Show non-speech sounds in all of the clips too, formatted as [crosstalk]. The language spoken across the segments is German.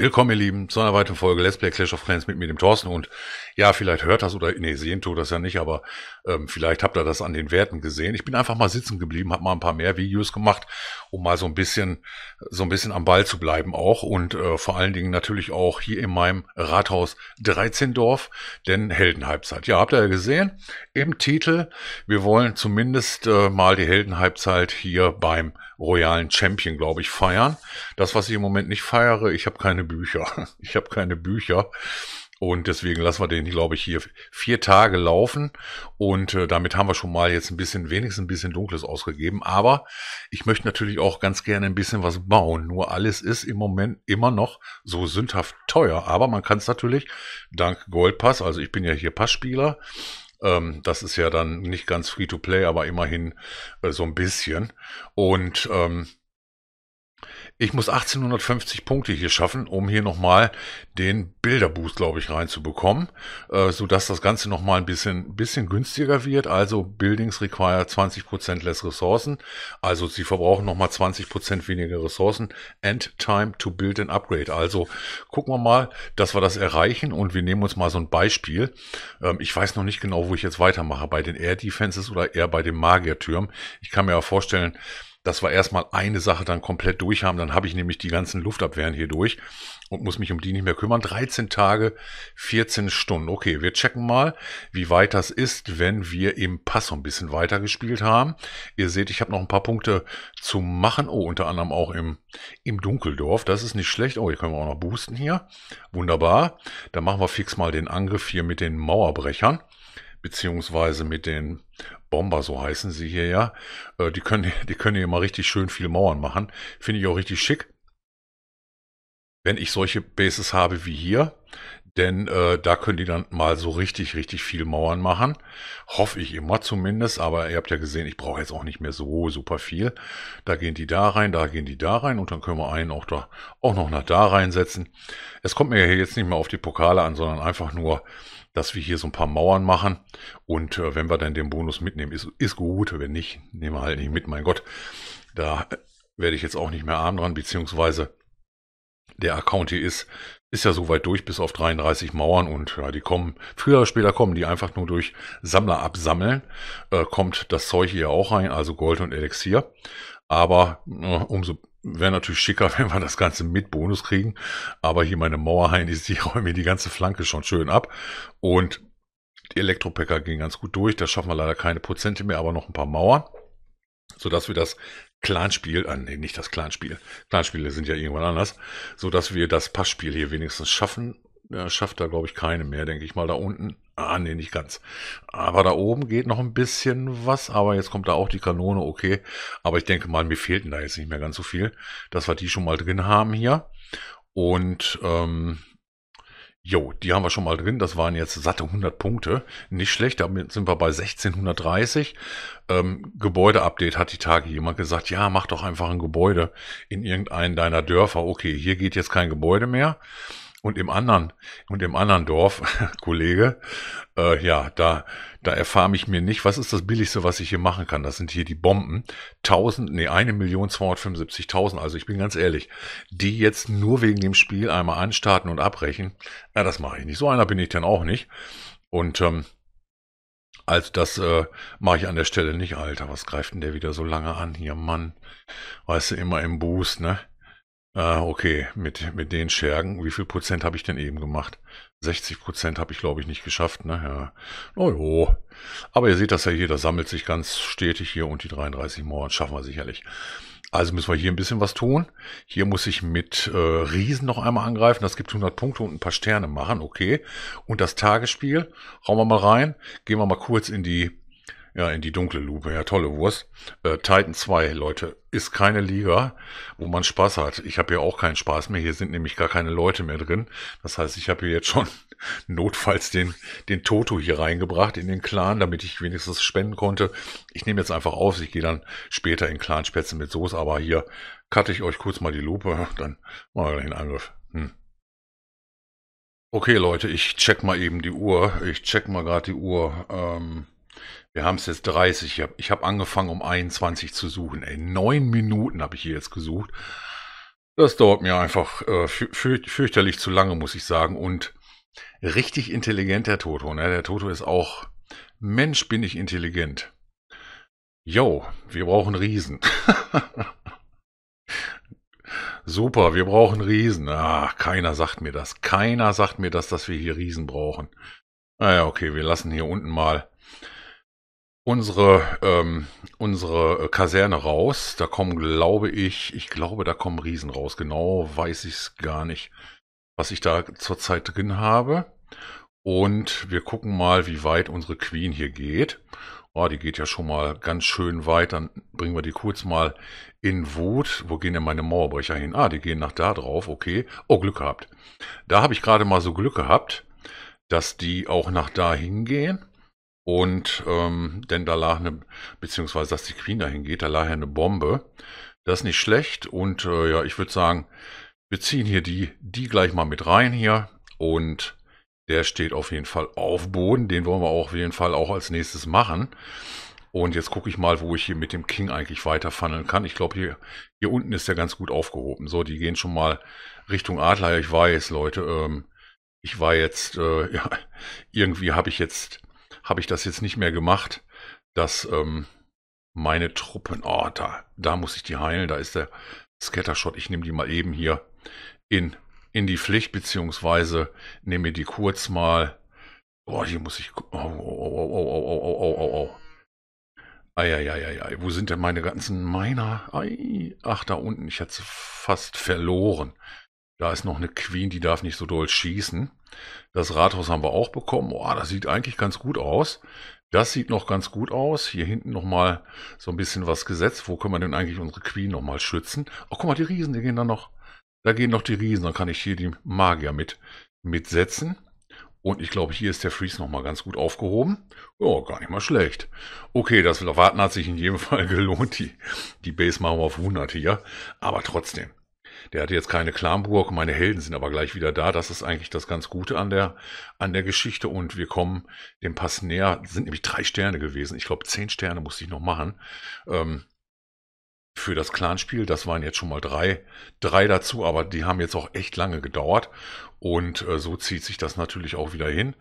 Willkommen, ihr Lieben, zu einer weiteren Folge Let's Play Clash of Clans mit mir, dem Thorsten. Und ja, vielleicht hört das oder, nee, sehen tut das ja nicht, aber ähm, vielleicht habt ihr das an den Werten gesehen. Ich bin einfach mal sitzen geblieben, habe mal ein paar mehr Videos gemacht um mal so ein bisschen, so ein bisschen am Ball zu bleiben auch und äh, vor allen Dingen natürlich auch hier in meinem Rathaus 13 Dorf, denn Heldenhalbzeit. Ja, habt ihr ja gesehen im Titel. Wir wollen zumindest äh, mal die Heldenhalbzeit hier beim royalen Champion, glaube ich, feiern. Das, was ich im Moment nicht feiere, ich habe keine Bücher. [laughs] Ich habe keine Bücher. Und deswegen lassen wir den, glaube ich, hier vier Tage laufen. Und äh, damit haben wir schon mal jetzt ein bisschen, wenigstens ein bisschen Dunkles ausgegeben. Aber ich möchte natürlich auch ganz gerne ein bisschen was bauen. Nur alles ist im Moment immer noch so sündhaft teuer. Aber man kann es natürlich dank Goldpass, also ich bin ja hier Passspieler, ähm, das ist ja dann nicht ganz Free-to-Play, aber immerhin äh, so ein bisschen. Und ähm, ich muss 1850 Punkte hier schaffen, um hier nochmal den Bilderboost, glaube ich, reinzubekommen, äh, sodass das Ganze nochmal ein bisschen, bisschen günstiger wird. Also Buildings require 20% less Ressourcen. Also sie verbrauchen nochmal 20% weniger Ressourcen and time to build and upgrade. Also gucken wir mal, dass wir das erreichen und wir nehmen uns mal so ein Beispiel. Ähm, ich weiß noch nicht genau, wo ich jetzt weitermache, bei den Air Defenses oder eher bei den Magiertürmen. Ich kann mir ja vorstellen, das war erstmal eine Sache dann komplett durch haben. Dann habe ich nämlich die ganzen Luftabwehren hier durch und muss mich um die nicht mehr kümmern. 13 Tage, 14 Stunden. Okay, wir checken mal, wie weit das ist, wenn wir im Pass ein bisschen weiter gespielt haben. Ihr seht, ich habe noch ein paar Punkte zu machen. Oh, unter anderem auch im, im Dunkeldorf. Das ist nicht schlecht. Oh, hier können wir auch noch boosten hier. Wunderbar. Dann machen wir fix mal den Angriff hier mit den Mauerbrechern beziehungsweise mit den Bomber, so heißen sie hier ja. Äh, die, können, [laughs] die können hier mal richtig schön viel Mauern machen. Finde ich auch richtig schick, wenn ich solche Bases habe wie hier. Denn äh, da können die dann mal so richtig, richtig viel Mauern machen. Hoffe ich immer zumindest. Aber ihr habt ja gesehen, ich brauche jetzt auch nicht mehr so super viel. Da gehen die da rein, da gehen die da rein. Und dann können wir einen auch da auch noch nach da reinsetzen. Es kommt mir ja jetzt nicht mehr auf die Pokale an, sondern einfach nur dass wir hier so ein paar Mauern machen. Und äh, wenn wir dann den Bonus mitnehmen, ist, ist gut. Wenn nicht, nehmen wir halt nicht mit, mein Gott. Da äh, werde ich jetzt auch nicht mehr arm dran, beziehungsweise der Account hier ist, ist ja so weit durch bis auf 33 Mauern und ja, die kommen, früher oder später kommen die einfach nur durch Sammler absammeln, äh, kommt das Zeug hier auch rein, also Gold und Elixier. Aber äh, umso Wäre natürlich schicker, [laughs] wenn wir das Ganze mit Bonus kriegen. Aber hier meine Mauerheinis, die [laughs] räumen mir die ganze Flanke schon schön ab. Und die Elektropäcker gehen ganz gut durch. Da schaffen wir leider keine Prozente mehr, aber noch ein paar Mauern. Sodass wir das Clanspiel, ah, nee, nicht das Clanspiel. Clanspiele sind ja irgendwann anders. Sodass wir das Passspiel hier wenigstens schaffen. Ja, schafft da, glaube ich, keine mehr, denke ich mal, da unten. Ah, nee, nicht ganz. Aber da oben geht noch ein bisschen was, aber jetzt kommt da auch die Kanone, okay. Aber ich denke mal, mir fehlten da jetzt nicht mehr ganz so viel, dass wir die schon mal drin haben hier. Und, ähm, jo, die haben wir schon mal drin, das waren jetzt satte 100 Punkte. Nicht schlecht, damit sind wir bei 1630. Ähm, Gebäudeupdate hat die Tage jemand gesagt, ja, mach doch einfach ein Gebäude in irgendeinen deiner Dörfer. Okay, hier geht jetzt kein Gebäude mehr. Und im anderen, und im anderen Dorf, [laughs] Kollege, äh, ja, da, da erfahre ich mir nicht, was ist das Billigste, was ich hier machen kann. Das sind hier die Bomben. 1000, nee, 1.275.000. Also ich bin ganz ehrlich, die jetzt nur wegen dem Spiel einmal anstarten und abbrechen, na, das mache ich nicht. So einer bin ich dann auch nicht. Und, ähm, also das äh, mache ich an der Stelle nicht, Alter. Was greift denn der wieder so lange an hier, Mann? Weißt du, immer im Boost, ne? Ah, okay, mit, mit den Schergen, wie viel Prozent habe ich denn eben gemacht? 60 Prozent habe ich, glaube ich, nicht geschafft, ne? Ja. Oh, jo. Aber ihr seht das ja hier, das sammelt sich ganz stetig hier und die 33 Mauern schaffen wir sicherlich. Also müssen wir hier ein bisschen was tun. Hier muss ich mit äh, Riesen noch einmal angreifen. Das gibt 100 Punkte und ein paar Sterne machen. Okay. Und das Tagesspiel. Hauen wir mal rein. Gehen wir mal kurz in die ja, in die dunkle Lupe. Ja, tolle Wurst. Äh, Titan 2, Leute, ist keine Liga, wo man Spaß hat. Ich habe hier auch keinen Spaß mehr. Hier sind nämlich gar keine Leute mehr drin. Das heißt, ich habe hier jetzt schon [laughs] notfalls den, den Toto hier reingebracht in den Clan, damit ich wenigstens spenden konnte. Ich nehme jetzt einfach aus, Ich gehe dann später in Clanspätze mit Soße. Aber hier cutte ich euch kurz mal die Lupe. Dann machen wir gleich Angriff. Hm. Okay, Leute, ich check mal eben die Uhr. Ich check mal gerade die Uhr. Ähm wir haben es jetzt 30. Ich habe angefangen, um 21 zu suchen. Ey, neun Minuten habe ich hier jetzt gesucht. Das dauert mir einfach äh, fürchterlich zu lange, muss ich sagen. Und richtig intelligent, der Toto. Ne? Der Toto ist auch, Mensch, bin ich intelligent. Yo, wir brauchen Riesen. [laughs] Super, wir brauchen Riesen. Ah, keiner sagt mir das. Keiner sagt mir das, dass wir hier Riesen brauchen. Naja, ah okay, wir lassen hier unten mal unsere, ähm, unsere äh, Kaserne raus. Da kommen, glaube ich, ich glaube, da kommen Riesen raus. Genau weiß ich es gar nicht, was ich da zurzeit drin habe. Und wir gucken mal, wie weit unsere Queen hier geht. Oh, die geht ja schon mal ganz schön weit. Dann bringen wir die kurz mal in Wut. Wo gehen denn meine Mauerbrecher hin? Ah, die gehen nach da drauf. Okay. Oh, Glück gehabt. Da habe ich gerade mal so Glück gehabt, dass die auch nach da hingehen. Und ähm, denn da lag eine, beziehungsweise dass die Queen dahin geht, da lag ja eine Bombe. Das ist nicht schlecht. Und äh, ja, ich würde sagen, wir ziehen hier die, die gleich mal mit rein hier. Und der steht auf jeden Fall auf Boden. Den wollen wir auch auf jeden Fall auch als nächstes machen. Und jetzt gucke ich mal, wo ich hier mit dem King eigentlich weiterfandeln kann. Ich glaube, hier, hier unten ist der ganz gut aufgehoben. So, die gehen schon mal Richtung Adler. Ich weiß, Leute, ähm, ich war jetzt, äh, [laughs] ja, irgendwie habe ich jetzt habe ich das jetzt nicht mehr gemacht, dass ähm, meine Truppen, oh, da, da muss ich die heilen, da ist der Scattershot, ich nehme die mal eben hier in, in die Pflicht, beziehungsweise nehme die kurz mal, oh, hier muss ich, oh, oh, oh, oh, oh, oh, oh, oh, oh. Eieieiei, wo sind denn meine ganzen Miner? Ei, ach, da unten, ich hätte sie fast verloren. Da ist noch eine Queen, die darf nicht so doll schießen. Das Rathaus haben wir auch bekommen. Oh, das sieht eigentlich ganz gut aus. Das sieht noch ganz gut aus. Hier hinten nochmal so ein bisschen was gesetzt. Wo können wir denn eigentlich unsere Queen nochmal schützen? Oh, guck mal, die Riesen, die gehen da noch. Da gehen noch die Riesen. Dann kann ich hier die Magier mit mitsetzen. Und ich glaube, hier ist der Freeze nochmal ganz gut aufgehoben. Ja, gar nicht mal schlecht. Okay, das Warten hat sich in jedem [laughs] Fall gelohnt. Die, die Base machen wir auf 100 hier. Aber trotzdem, der hatte jetzt keine Klamburg, meine Helden sind aber gleich wieder da. Das ist eigentlich das ganz Gute an der, an der Geschichte und wir kommen dem Pass näher. Das sind nämlich drei Sterne gewesen. Ich glaube, zehn Sterne musste ich noch machen. Ähm, für das Clanspiel, das waren jetzt schon mal drei, drei dazu, aber die haben jetzt auch echt lange gedauert und äh, so zieht sich das natürlich auch wieder hin.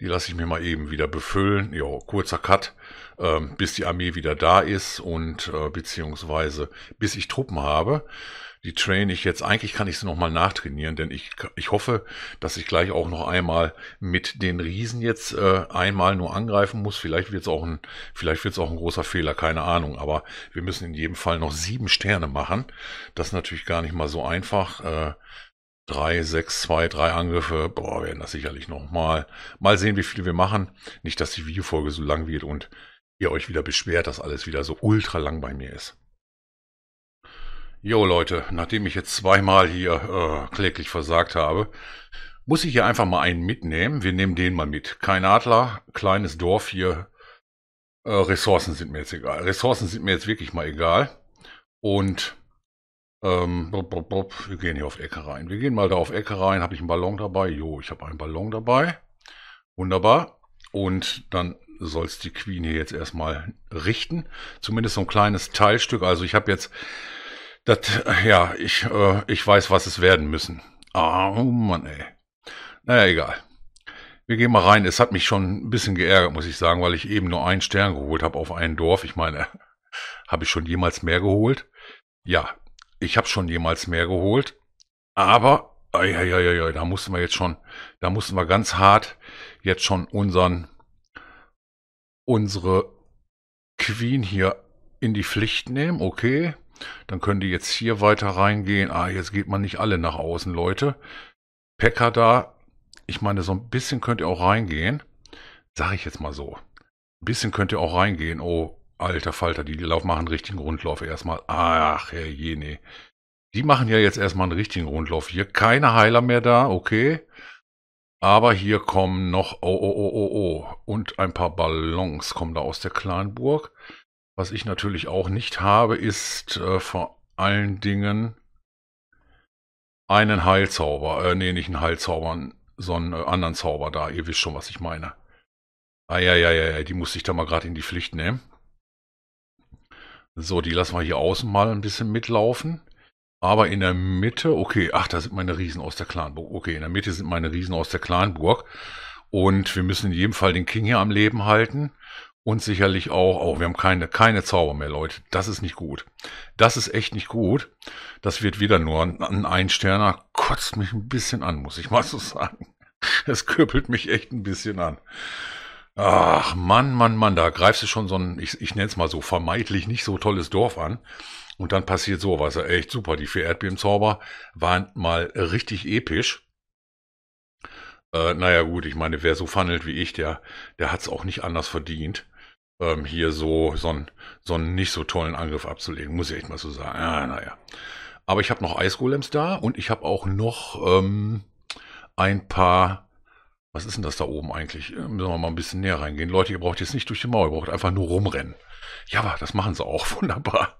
Die lasse ich mir mal eben wieder befüllen. Ja, kurzer Cut, äh, bis die Armee wieder da ist und äh, beziehungsweise bis ich Truppen habe die train ich jetzt. Eigentlich kann ich sie nochmal nachtrainieren, denn ich, ich hoffe, dass ich gleich auch noch einmal mit den Riesen jetzt äh, einmal nur angreifen muss. Vielleicht wird es auch ein, vielleicht wird auch ein großer Fehler, keine Ahnung. Aber wir müssen in jedem Fall noch sieben Sterne machen. Das ist natürlich gar nicht mal so einfach. Äh, drei, sechs, zwei, drei Angriffe. Boah, werden das sicherlich nochmal. Mal sehen, wie viele wir machen. Nicht, dass die Videofolge so lang wird und ihr euch wieder beschwert, dass alles wieder so ultra lang bei mir ist. Jo Leute, nachdem ich jetzt zweimal hier äh, kläglich versagt habe, muss ich hier einfach mal einen mitnehmen. Wir nehmen den mal mit. Kein Adler, kleines Dorf hier. Äh, Ressourcen sind mir jetzt egal. Ressourcen sind mir jetzt wirklich mal egal. Und ähm, bop, bop, bop, wir gehen hier auf Ecke rein. Wir gehen mal da auf Ecke rein. Habe ich einen Ballon dabei? Jo, ich habe einen Ballon dabei. Wunderbar. Und dann soll es die Queen hier jetzt erstmal richten. Zumindest so ein kleines Teilstück. Also ich habe jetzt das, ja, ich, äh, ich weiß, was es werden müssen. Ah, oh Mann, ey. Naja, egal. Wir gehen mal rein. Es hat mich schon ein bisschen geärgert, muss ich sagen, weil ich eben nur einen Stern geholt habe auf ein Dorf. Ich meine, [laughs] habe ich schon jemals mehr geholt? Ja, ich habe schon jemals mehr geholt. Aber, ja, ja, ja, ja, da mussten wir jetzt schon, da mussten wir ganz hart jetzt schon unseren, unsere Queen hier in die Pflicht nehmen. Okay. Dann können die jetzt hier weiter reingehen. Ah, jetzt geht man nicht alle nach außen, Leute. Packer da. Ich meine, so ein bisschen könnt ihr auch reingehen. Sag ich jetzt mal so. Ein bisschen könnt ihr auch reingehen. Oh, alter Falter, die Lauf machen einen richtigen Rundlauf erstmal. Ach, Herr Jene. Die machen ja jetzt erstmal einen richtigen Rundlauf hier. Keine Heiler mehr da, okay. Aber hier kommen noch, oh, oh, oh, oh, oh. Und ein paar Ballons kommen da aus der kleinen Burg. Was ich natürlich auch nicht habe, ist äh, vor allen Dingen einen Heilzauber. Äh, nee, nicht einen Heilzauber, sondern einen äh, anderen Zauber da. Ihr wisst schon, was ich meine. Ah ja, ja, ja, ja, die musste ich da mal gerade in die Pflicht nehmen. So, die lassen wir hier außen mal ein bisschen mitlaufen. Aber in der Mitte, okay, ach, da sind meine Riesen aus der Clanburg. Okay, in der Mitte sind meine Riesen aus der Clanburg. Und wir müssen in jedem Fall den King hier am Leben halten und sicherlich auch, oh, wir haben keine, keine Zauber mehr, Leute. Das ist nicht gut. Das ist echt nicht gut. Das wird wieder nur ein Einsterner. Kotzt mich ein bisschen an, muss ich mal so sagen. Es köpelt mich echt ein bisschen an. Ach, Mann, Mann, Mann, da greifst du schon so ein, ich, ich nenne es mal so, vermeintlich nicht so tolles Dorf an. Und dann passiert sowas. Echt super. Die vier Erdbebenzauber waren mal richtig episch. Äh, naja, gut, ich meine, wer so funnelt wie ich, der, der hat's auch nicht anders verdient ähm, hier so, so, einen, so einen nicht so tollen Angriff abzulegen, muss ich echt mal so sagen. Ja, naja. Aber ich habe noch Eisgolems da und ich habe auch noch ähm, ein paar was ist denn das da oben eigentlich? Äh, müssen wir mal ein bisschen näher reingehen. Leute, ihr braucht jetzt nicht durch die Mauer, ihr braucht einfach nur rumrennen. Ja, aber das machen sie auch. [laughs] Wunderbar.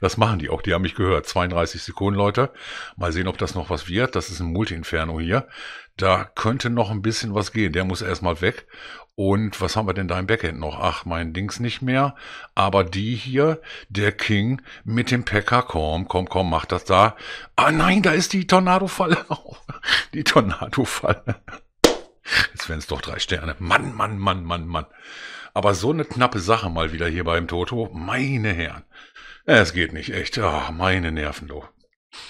Das machen die auch. Die haben mich gehört. 32 Sekunden, Leute. Mal sehen, ob das noch was wird. Das ist ein Multi-Inferno hier. Da könnte noch ein bisschen was gehen. Der muss erstmal weg. Und was haben wir denn da im Backend noch? Ach, mein Dings nicht mehr. Aber die hier, der King mit dem Packer. Komm, komm, komm, mach das da. Ah nein, da ist die Tornado-Falle. [laughs] die Tornado-Falle. Jetzt wären es doch drei Sterne. Mann, Mann, Mann, Mann, Mann. Aber so eine knappe Sache mal wieder hier beim Toto. Meine Herren. Es geht nicht, echt. Ach, meine Nerven, du.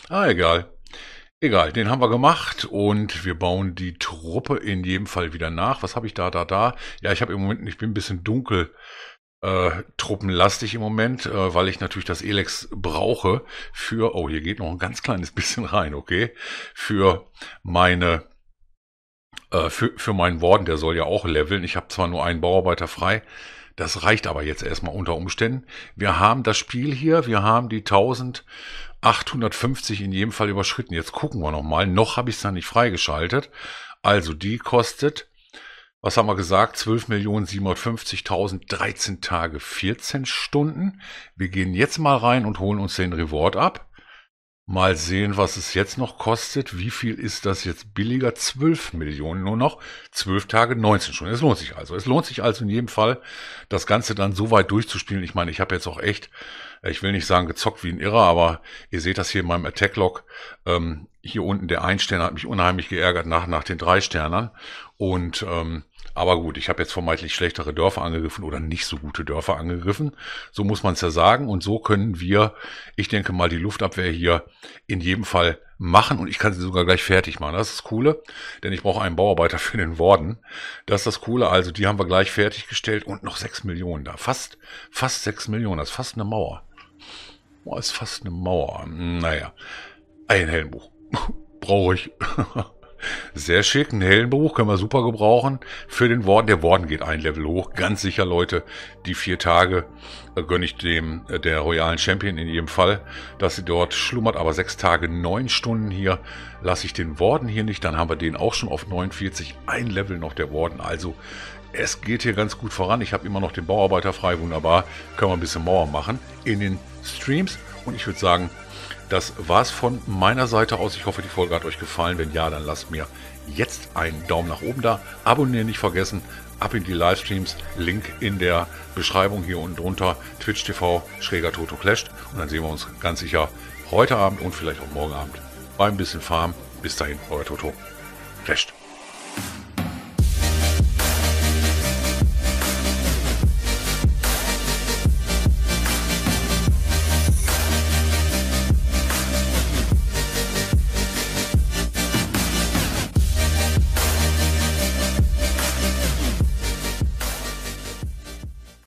Ah, egal. Egal, den haben wir gemacht und wir bauen die Truppe in jedem Fall wieder nach. Was habe ich da, da, da? Ja, ich habe im Moment, ich bin ein bisschen dunkel äh, truppenlastig im Moment, äh, weil ich natürlich das Elex brauche für, oh, hier geht noch ein ganz kleines bisschen rein, okay, für meine äh, für, für meinen Worden, der soll ja auch leveln. Ich habe zwar nur einen Bauarbeiter frei, das reicht aber jetzt erstmal unter Umständen. Wir haben das Spiel hier, wir haben die 1850 in jedem Fall überschritten. Jetzt gucken wir nochmal. Noch habe ich es da nicht freigeschaltet. Also die kostet, was haben wir gesagt, 12.750.000, 13 Tage, 14 Stunden. Wir gehen jetzt mal rein und holen uns den Reward ab. Mal sehen, was es jetzt noch kostet. Wie viel ist das jetzt billiger? 12 Millionen nur noch. 12 Tage 19 Stunden. Es lohnt sich also. Es lohnt sich also in jedem Fall, das Ganze dann so weit durchzuspielen. Ich meine, ich habe jetzt auch echt, äh, ich will nicht sagen gezockt wie ein Irrer, aber ihr seht das hier in meinem Attack-Log. Ähm, hier unten der Einstern hat mich unheimlich geärgert nach, nach den drei Sternern. Und ähm, aber gut, ich habe jetzt vermeintlich schlechtere Dörfer angegriffen oder nicht so gute Dörfer angegriffen. So muss man es ja sagen. Und so können wir, ich denke mal, die Luftabwehr hier in jedem Fall machen. Und ich kann sie sogar gleich fertig machen. Das ist das Coole, denn ich brauche einen Bauarbeiter [laughs] für den Worden. Das ist das Coole. Also die haben wir gleich fertiggestellt und noch sechs Millionen da. Fast, fast sechs Millionen. Das ist fast eine Mauer. Boah, ist fast eine Mauer. Naja, ein Helmbuch. [laughs] brauche ich. [laughs] Sehr schick, einen hellen Buch, können wir super gebrauchen. Für den Warden, der Warden geht ein Level hoch, ganz sicher, Leute. Die vier Tage äh, gönne ich dem, äh, der royalen Champion in jedem Fall, dass sie dort schlummert. Aber sechs Tage, neun Stunden hier, lasse ich den Warden hier nicht. Dann haben wir den auch schon auf 49, ein Level noch der Warden. Also es geht hier ganz gut voran. Ich habe immer noch den Bauarbeiter frei, wunderbar. Können wir ein bisschen Mauer machen in den Streams. Und ich würde sagen, das war's von meiner Seite aus. Ich hoffe, die Folge hat euch gefallen. Wenn ja, dann lasst mir jetzt einen Daumen nach oben da. Abonnieren nicht vergessen. Ab in die Livestreams. Link in der Beschreibung hier unten drunter. Twitch TV, Schräger Toto Clashed. Und dann sehen wir uns ganz sicher heute Abend und vielleicht auch morgen Abend beim Bisschen Farm. Bis dahin, euer Toto. Clashed.